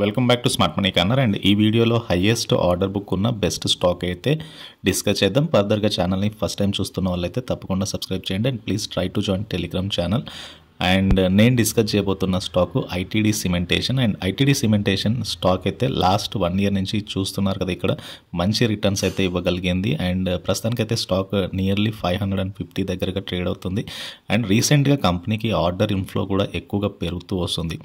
welcome back to smart money corner and ఈ వీడియోలో highest order book ఉన్న best stock అయితే డిస్కస్ చేద్దాం ఫర్దర్గా ఛానల్ని ఫస్ట్ టైం చూస్తున్న వాళ్ళైతే తప్పకుండా సబ్స్క్రైబ్ చేయండి and please try to join Telegram channel and నేను డిస్కస్ చేయబోతున్న stock ITD cementation and ITD cementation stock అయితే లాస్ట్ వన్ ఇయర్ నుంచి చూస్తున్నారు కదా ఇక్కడ మంచి రిటర్న్స్ అయితే ఇవ్వగలిగింది అండ్ ప్రస్తుతానికైతే stock nearly five hundred and fifty దగ్గరగా ట్రేడ్ అవుతుంది అండ్ రీసెంట్గా కంపెనీకి ఆర్డర్ ఇన్ఫ్లో కూడా ఎక్కువగా పెరుగుతూ వస్తుంది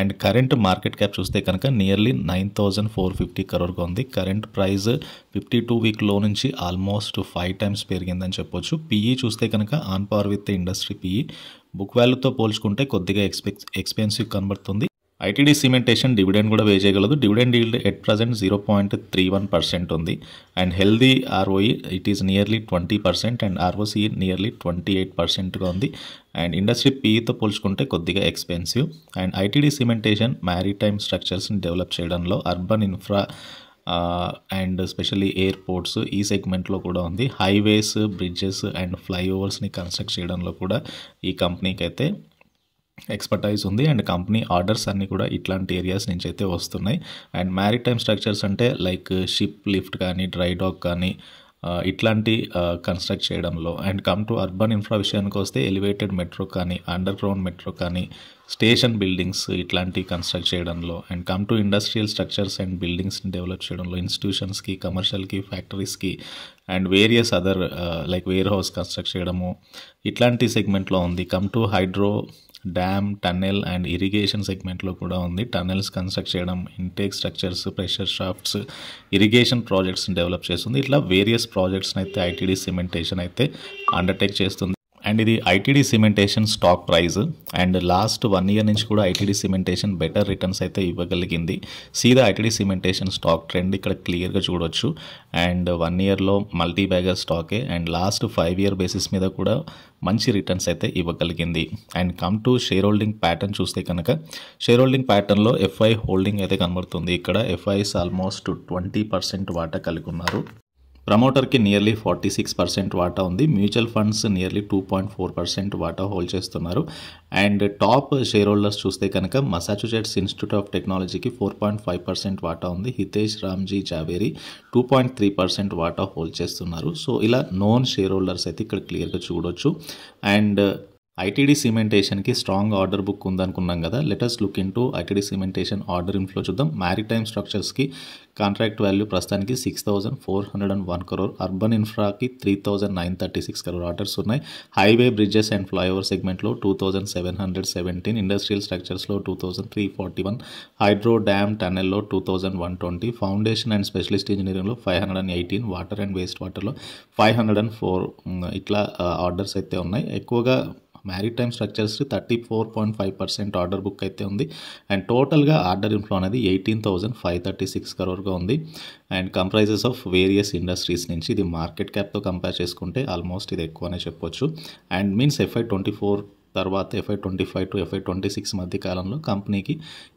అండ్ కరెంట్ మార్కెట్ క్యాప్ చూస్తే కనుక nearly nine thousand four fifty కరోర్గా ఉంది కరెంట్ ప్రైస్ ఫిఫ్టీ టూ వీక్లో నుంచి ఆల్మోస్ట్ ఫైవ్ టైమ్స్ పెరిగిందని చెప్పొచ్చు పీఈ చూస్తే కనుక on power with industry PE book వాల్యూతో పోల్చుకుంటే కొద్దిగా ఎక్స్పెక్ ఎక్స్పెన్సివ్ కనబడుతుంది ఐటీడీ సిమెంటేషన్ డివిడెండ్ కూడా వే చేయగలదు dividend yield at present zero point three one percent ఉంది and healthy ROE it is nearly twenty percent and ROC nearly twenty eight పర్సెంట్గా ఉంది అండ్ ఇండస్ట్రీ పీఈతో పోల్చుకుంటే కొద్దిగా expensive and ITD cementation maritime స్ట్రక్చర్స్ని డెవలప్ చేయడంలో urban infra and specially airports ఈ సెగ్మెంట్లో కూడా ఉంది హైవేస్ బ్రిడ్జెస్ అండ్ ఫ్లైఓవర్స్ని కన్స్ట్రక్ట్ చేయడంలో కూడా ఈ కంపెనీకి అయితే ఎక్స్పర్టైజ్ ఉంది అండ్ కంపెనీ ఆర్డర్స్ అన్నీ కూడా ఇట్లాంటి ఏరియాస్ నుంచి అయితే వస్తున్నాయి అండ్ మ్యారిటైమ్ స్ట్రక్చర్స్ అంటే లైక్ షిప్ లిఫ్ట్ కానీ డ్రై డాక్ కానీ ఇట్లాంటి కన్స్ట్రక్ట్ చేయడంలో and come to urban infra విషయానికి వస్తే ఎలివేటెడ్ మెట్రో కానీ అండర్ గ్రౌండ్ మెట్రో కానీ స్టేషన్ బిల్డింగ్స్ ఇట్లాంటి కన్స్ట్రక్ట్ చేయడంలో and come to industrial structures and బిల్డింగ్స్ని డెవలప్ చేయడంలో ఇన్స్టిట్యూషన్స్కి కమర్షియల్కి ఫ్యాక్టరీస్కి and various other like warehouse construct చేయడము ఇట్లాంటి సెగ్మెంట్లో ఉంది come to hydro dam tunnel and irrigation సెగ్మెంట్లో కూడా ఉంది టన్నెల్స్ కన్స్ట్రక్ట్ చేయడం intake structures pressure shafts irrigation ప్రాజెక్ట్స్ని డెవలప్ చేస్తుంది ఇట్లా వేరియస్ ప్రాజెక్ట్స్ని అయితే ఐటీడీ సిమెంటేషన్ అయితే అండర్టేక్ చేస్తుంది అండ్ ఇది ITD cementation stock price and last one year నుంచి కూడా ఐటీడీ సిమెంటేషన్ బెటర్ రిటర్న్స్ అయితే ఇవ్వగలిగింది సీదా ఐటీడీ సిమెంటేషన్ స్టాక్ ట్రెండ్ ఇక్కడ క్లియర్గా చూడవచ్చు అండ్ వన్ ఇయర్లో మల్టీ బ్యాగర్ స్టాకే and last five year basis మీద కూడా మంచి రిటర్న్స్ అయితే ఇవ్వగలిగింది and come to share holding pattern చూస్తే కనుక షేర్ హోల్డింగ్ ప్యాటర్న్లో ఎఫ్ఐ హోల్డింగ్ అయితే కనబడుతుంది ఇక్కడ ఎఫ్ఐస్ ఆల్మోస్ట్ ట్వంటీ పర్సెంట్ వాటా కలిగి ఉన్నారు ప్రమోటర్కి నియర్లీ ఫార్టీ సిక్స్ పర్సెంట్ వాటా ఉంది mutual funds nearly two point four percent వాటా హోల్డ్ చేస్తున్నారు అండ్ టాప్ షేర్ హోల్డర్స్ చూస్తే కనుక మసాచ్యుసెట్స్ ఇన్స్టిట్యూట్ ఆఫ్ టెక్నాలజీకి ఫోర్ పాయింట్ ఫైవ్ పర్సెంట్ వాటా ఉంది Hitesh Ramji Javeri two point three percent వాటా హోల్డ్ చేస్తున్నారు సో ఇలా నోన్ షేర్ హోల్డర్స్ అయితే ఇక్కడ క్లియర్గా చూడొచ్చు అండ్ ఐటీడీ సిమెంటేషన్కి స్ట్రాంగ్ ఆర్డర్ బుక్ ఉందనుకున్నాం కదా let's look into ITD cementation order inflow చూద్దాం మ్యారిటైమ్ స్ట్రక్చర్స్కి కాంట్రాక్ట్ వాల్యూ ప్రస్తుతానికి six thousand four hundred and one crore urban ఇన్ఫ్రాకి three thousand nine thirty six crore orders ఉన్నాయి హైవే బ్రిడ్జెస్ అండ్ ఫ్లైఓవర్ సెగ్మెంట్లో two thousand seven hundred seventeen industrial స్ట్రక్చర్స్లో two thousand three forty one hydro dam టనెల్లో two thousand one twenty foundation and specialist ఇంజనీరింగ్లో five hundred and eighteen water and waste వాటర్లో five hundred and four ఇట్లా orders uh, అయితే ఉన్నాయి ఎక్కువగా maritime structures thirty four point five percent order book అయితే ఉంది and టోటల్గా ఆర్డర్ ఇన్ఫ్లో అనేది eighteen thousand five thirty six కరోర్గా ఉంది and comprises of various industries నుంచి ఇది మార్కెట్ క్యాప్తో కంపేర్ చేసుకుంటే ఆల్మోస్ట్ ఇది ఎక్కువనే చెప్పొచ్చు and means FY twenty four తర్వాత FY twenty five to FY twenty six మధ్య కాలంలో కంపెనీకి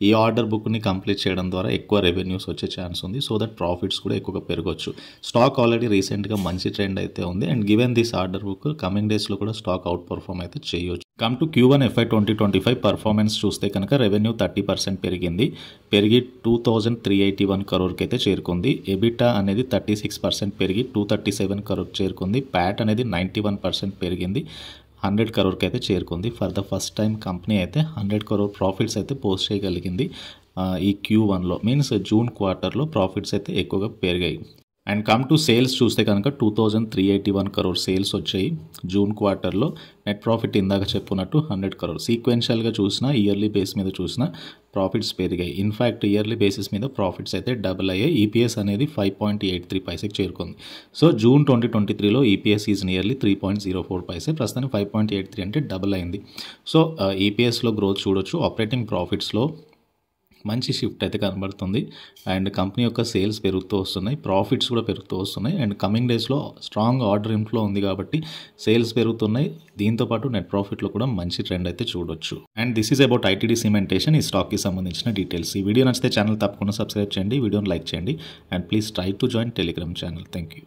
ఈ ఆర్డర్ బుక్ని కంప్లీట్ చేయడం ద్వారా ఎక్కువ రెవెన్యూస్ వచ్చే ఛాన్స్ ఉంది సో దట్ ప్రాఫిట్స్ కూడా ఎక్కువగా పెరగచ్చు స్టాక్ ఆల్రెడీ రీసెంట్గా మంచి ట్రెండ్ అయితే ఉంది and given this order book coming డేస్లో కూడా స్టాక్ అవుట్ పర్ఫామ్ అయితే చేయొచ్చు come to Q one FY twenty twenty five performance చూస్తే కనుక రెవెన్యూ థర్టీ పర్సెంట్ పెరిగింది పెరిగి two thousand three eighty one కరోర్కి అయితే చేరుకుంది ఎబిటా అనేది థర్టీ సిక్స్ పర్సెంట్ పెరిగి టూ థర్టీ సెవెన్ కరోర్ చేరుకుంది ప్యాట్ అనేది నైంటీ వన్ పర్సెంట్ పెరిగింది హండ్రెడ్ కరోర్కి అయితే చేరుకుంది for the first time company అయితే హండ్రెడ్ కరోర్ ప్రాఫిట్స్ అయితే పోస్ట్ చేయగలిగింది ఈ క్యూ వన్లో మీన్స్ జూన్ క్వార్టర్లో ప్రాఫిట్స్ అయితే ఎక్కువగా పెరిగాయి అండ్ కమ్ టు సేల్స్ చూస్తే కనుక two thousand three eighty one crore sales వచ్చాయి జూన్ క్వార్టర్లో నెట్ ప్రాఫిట్ ఇందాక చెప్పున్నట్టు హండ్రెడ్ కరోర్ సీక్వెన్షియల్గా చూసిన ఇయర్లీ బేస్ మీద చూసిన ప్రాఫిట్స్ పెరిగాయి ఇన్ఫ్యాక్ట్ ఇయర్లీ బేసిస్ మీద ప్రాఫిట్స్ అయితే డబుల్ అయ్యాయి ఈపీఎస్ e అనేది ఫైవ్ పాయింట్ ఎయిట్ త్రీ పైసెకి చేరుకుంది సో జూన్ ట్వంటీ ట్వంటీ త్రీలో EPS is nearly three point zero four పైసే ప్రస్తుతానికి ఫైవ్ పాయింట్ ఎయిట్ త్రీ అంటే డబుల్ అయింది సో ఈపీఎస్లో గ్రోత్ చూడొచ్చు ఆపరేటింగ్ ప్రాఫిట్స్లో మంచి షిఫ్ట్ అయితే కనబడుతుంది అండ్ కంపెనీ యొక్క సేల్స్ పెరుగుతూ వస్తున్నాయి ప్రాఫిట్స్ కూడా పెరుగుతూ వస్తున్నాయి అండ్ కమింగ్ డేస్లో స్ట్రాంగ్ ఆర్డర్ ఇంట్లో ఉంది కాబట్టి సేల్స్ పెరుగుతున్నాయి దీంతోపాటు నెట్ ప్రాఫిట్లో కూడా మంచి ట్రెండ్ అయితే చూడొచ్చు and this is about ITD cementation ఈ స్టాక్కి సంబంధించిన డీటెయిల్స్ ఈ వీడియో నచ్చితే ఛానల్ తప్పకుండా సబ్స్క్రైబ్ చేయండి వీడియోని లైక్ చేయండి and please try to join Telegram channel thank you